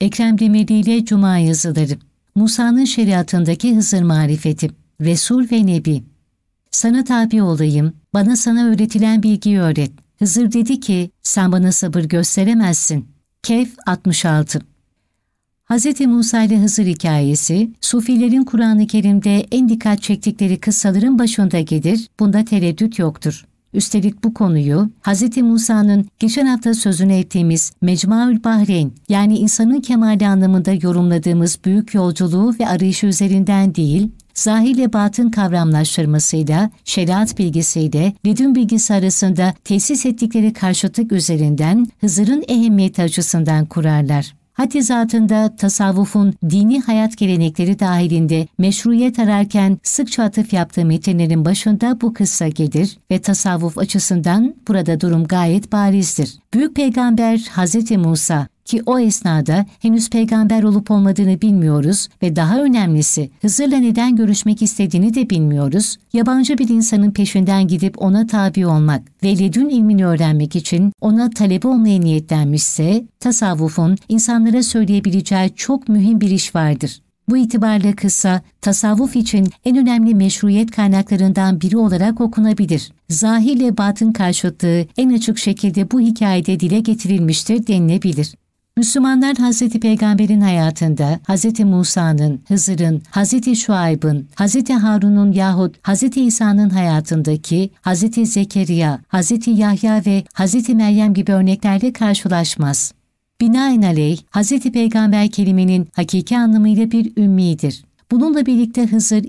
Ekrem Demirli ile Cuma yazıları, Musa'nın şeriatındaki Hızır marifeti, Resul ve Nebi. Sana tabi olayım, bana sana öğretilen bilgiyi öğret. Hızır dedi ki, sen bana sabır gösteremezsin. Kehf 66 Hz. Musa ile Hızır hikayesi, Sufilerin Kur'an-ı Kerim'de en dikkat çektikleri kıssaların başında gelir, bunda tereddüt yoktur. Üstelik bu konuyu Hz. Musa'nın geçen hafta sözünü ettiğimiz Mecmuaül Bahreyn yani insanın kemali anlamında yorumladığımız büyük yolculuğu ve arayışı üzerinden değil, zahirle batın kavramlaştırmasıyla, şeriat bilgisiyle, ledün bilgisi arasında tesis ettikleri karşıtlık üzerinden Hızır'ın ehemmiyeti açısından kurarlar. Hatizatında tasavvufun dini hayat gelenekleri dahilinde meşruiyet ararken sıkça atıf yaptığı metinlerin başında bu kıssa gelir ve tasavvuf açısından burada durum gayet barizdir. Büyük Peygamber Hz. Musa ki o esnada henüz peygamber olup olmadığını bilmiyoruz ve daha önemlisi Hızır'la neden görüşmek istediğini de bilmiyoruz. Yabancı bir insanın peşinden gidip ona tabi olmak ve ledün ilmini öğrenmek için ona talep olmaya niyetlenmişse tasavvufun insanlara söyleyebileceği çok mühim bir iş vardır. Bu itibarla kısa, tasavvuf için en önemli meşruiyet kaynaklarından biri olarak okunabilir. Zahirle batın karşıtlığı en açık şekilde bu hikayede dile getirilmiştir denilebilir. Müslümanlar Hz. Peygamber'in hayatında Hz. Musa'nın, Hızır'ın, Hz. Şuayb'ın, Hz. Harun'un yahut Hz. İsa'nın hayatındaki Hz. Zekeriya, Hz. Yahya ve Hz. Meryem gibi örneklerle karşılaşmaz. Binaenaleyh Hz. Peygamber kelimenin hakiki anlamıyla bir ümmidir. Bununla birlikte Hızır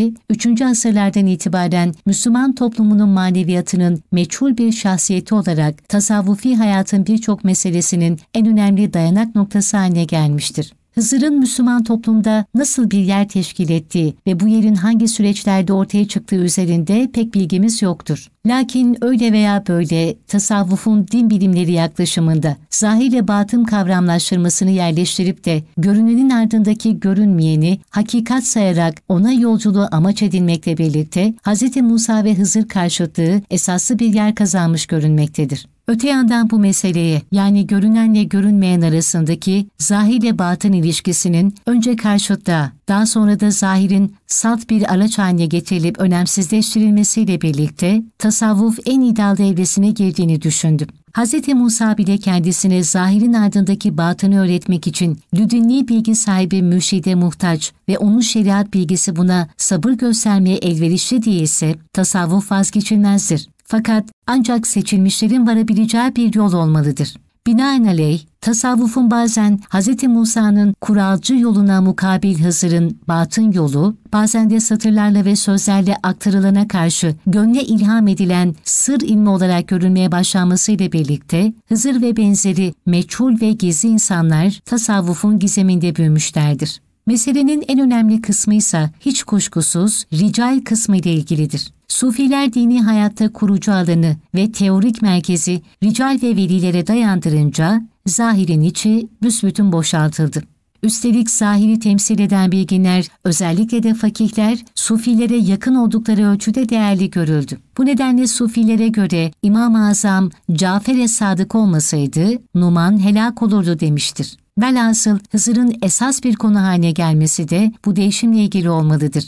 II, 3. asırlardan itibaren Müslüman toplumunun maneviyatının meçhul bir şahsiyeti olarak tasavvufi hayatın birçok meselesinin en önemli dayanak noktası haline gelmiştir. Hızır'ın Müslüman toplumda nasıl bir yer teşkil ettiği ve bu yerin hangi süreçlerde ortaya çıktığı üzerinde pek bilgimiz yoktur. Lakin öyle veya böyle tasavvufun din bilimleri yaklaşımında zahirle batın kavramlaştırmasını yerleştirip de görünenin ardındaki görünmeyeni hakikat sayarak ona yolculuğu amaç edinmekle birlikte Hz. Musa ve Hızır karşıtlığı esaslı bir yer kazanmış görünmektedir. Öte yandan bu meseleye yani görünenle görünmeyen arasındaki zahirle batın ilişkisinin önce karşıtta daha sonra da zahirin salt bir araç haline getirilip önemsizleştirilmesiyle birlikte tasavvuf en ideal devresine girdiğini düşündüm. Hz. Musa bile kendisine zahirin ardındaki batını öğretmek için lüdünni bilgi sahibi mürşide muhtaç ve onun şeriat bilgisi buna sabır göstermeye elverişli diye ise tasavvuf vazgeçilmezdir. Fakat ancak seçilmişlerin varabileceği bir yol olmalıdır. Binaenaleyh tasavvufun bazen Hz. Musa'nın kuralcı yoluna mukabil Hızır'ın batın yolu, bazen de satırlarla ve sözlerle aktarılana karşı gönle ilham edilen sır ilmi olarak görülmeye başlanmasıyla birlikte Hızır ve benzeri meçhul ve gizli insanlar tasavvufun gizeminde büyümüşlerdir. Meselenin en önemli kısmı ise hiç kuşkusuz rical kısmı ile ilgilidir. Sufiler dini hayatta kurucu alanı ve teorik merkezi rical ve velilere dayandırınca zahirin içi büsbütün boşaltıldı. Üstelik zahiri temsil eden bilginler, özellikle de fakihler, sufilere yakın oldukları ölçüde değerli görüldü. Bu nedenle sufilere göre İmam-ı Azam Cafer'e sadık olmasaydı Numan helak olurdu demiştir. Velhasıl Hızır'ın esas bir konu haline gelmesi de bu değişimle ilgili olmalıdır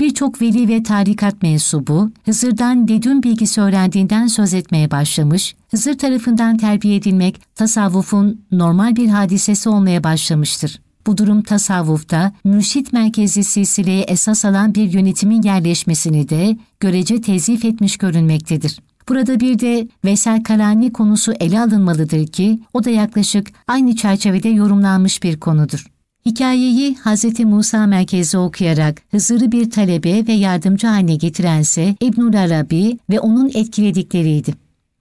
birçok veli ve tarikat mensubu Hızır'dan ledün bilgisi öğrendiğinden söz etmeye başlamış, Hızır tarafından terbiye edilmek tasavvufun normal bir hadisesi olmaya başlamıştır. Bu durum tasavvufta mürşit merkezli silsileye esas alan bir yönetimin yerleşmesini de görece tezif etmiş görünmektedir. Burada bir de Vesel Kalani konusu ele alınmalıdır ki o da yaklaşık aynı çerçevede yorumlanmış bir konudur. Hikayeyi Hz. Musa merkezli okuyarak Hızır'ı bir talebe ve yardımcı haline getirense İbnül Arabi ve onun etkiledikleriydi.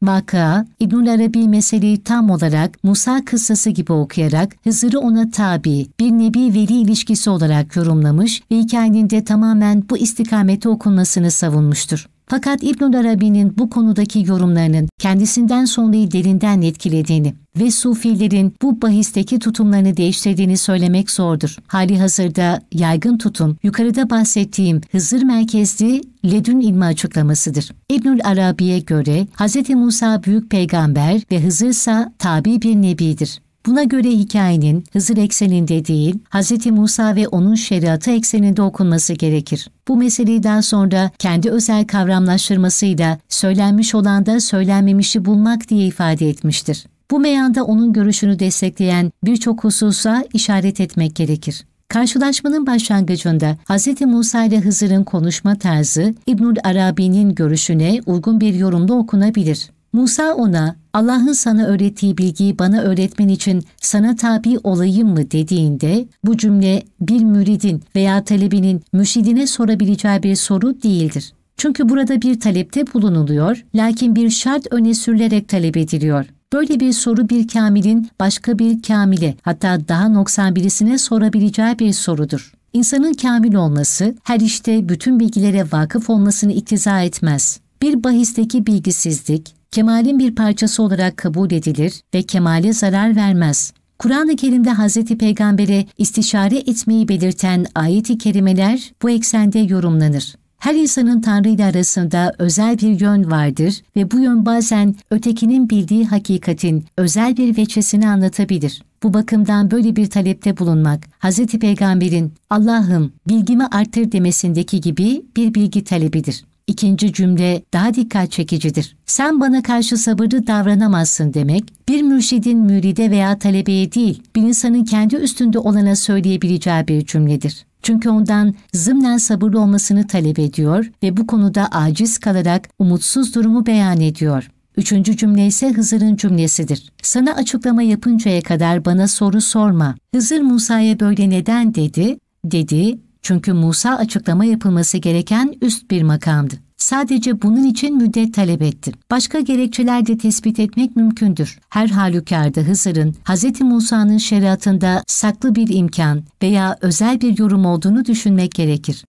Vaka, İbnül Arabi meseleyi tam olarak Musa kıssası gibi okuyarak Hızır'ı ona tabi, bir nebi-veli ilişkisi olarak yorumlamış ve hikayenin de tamamen bu istikamete okunmasını savunmuştur. Fakat İbn Arabi'nin bu konudaki yorumlarının kendisinden sonrayı derinden etkilediğini ve Sufilerin bu bahisteki tutumlarını değiştirdiğini söylemek zordur. Hali hazırda yaygın tutum, yukarıda bahsettiğim Hızır merkezli Ledün ilmi açıklamasıdır. İbnül Arabi'ye göre Hz. Musa büyük peygamber ve Hızır ise tabi bir nebidir. Buna göre hikayenin Hızır ekseninde değil, Hz. Musa ve onun şeriatı ekseninde okunması gerekir. Bu meseleden sonra kendi özel kavramlaştırmasıyla söylenmiş olan da söylenmemişi bulmak diye ifade etmiştir. Bu meyanda onun görüşünü destekleyen birçok hususa işaret etmek gerekir. Karşılaşmanın başlangıcında Hz. Musa ile Hızır'ın konuşma tarzı İbnül Arabi'nin görüşüne uygun bir yorumda okunabilir. Musa ona Allah'ın sana öğrettiği bilgiyi bana öğretmen için sana tabi olayım mı dediğinde bu cümle bir müridin veya talebinin müşidine sorabileceği bir soru değildir. Çünkü burada bir talepte bulunuluyor lakin bir şart öne sürülerek talep ediliyor. Böyle bir soru bir kamilin başka bir kamile hatta daha noksan birisine sorabileceği bir sorudur. İnsanın kamil olması her işte bütün bilgilere vakıf olmasını iktiza etmez. Bir bahisteki bilgisizlik, kemalin bir parçası olarak kabul edilir ve kemale zarar vermez. Kur'an-ı Kerim'de Hz. Peygamber'e istişare etmeyi belirten ayet-i kerimeler bu eksende yorumlanır. Her insanın Tanrı ile arasında özel bir yön vardır ve bu yön bazen ötekinin bildiği hakikatin özel bir veçesini anlatabilir. Bu bakımdan böyle bir talepte bulunmak, Hz. Peygamber'in Allah'ım bilgimi arttır demesindeki gibi bir bilgi talebidir. İkinci cümle daha dikkat çekicidir. Sen bana karşı sabırlı davranamazsın demek, bir mürşidin müride veya talebeye değil, bir insanın kendi üstünde olana söyleyebileceği bir cümledir. Çünkü ondan zımnen sabırlı olmasını talep ediyor ve bu konuda aciz kalarak umutsuz durumu beyan ediyor. Üçüncü cümle ise Hızır'ın cümlesidir. Sana açıklama yapıncaya kadar bana soru sorma. Hızır Musa'ya böyle neden dedi? Dedi, çünkü Musa açıklama yapılması gereken üst bir makamdı. Sadece bunun için müddet talep etti. Başka gerekçeler de tespit etmek mümkündür. Her halükarda Hızır'ın Hz. Musa'nın şeriatında saklı bir imkan veya özel bir yorum olduğunu düşünmek gerekir.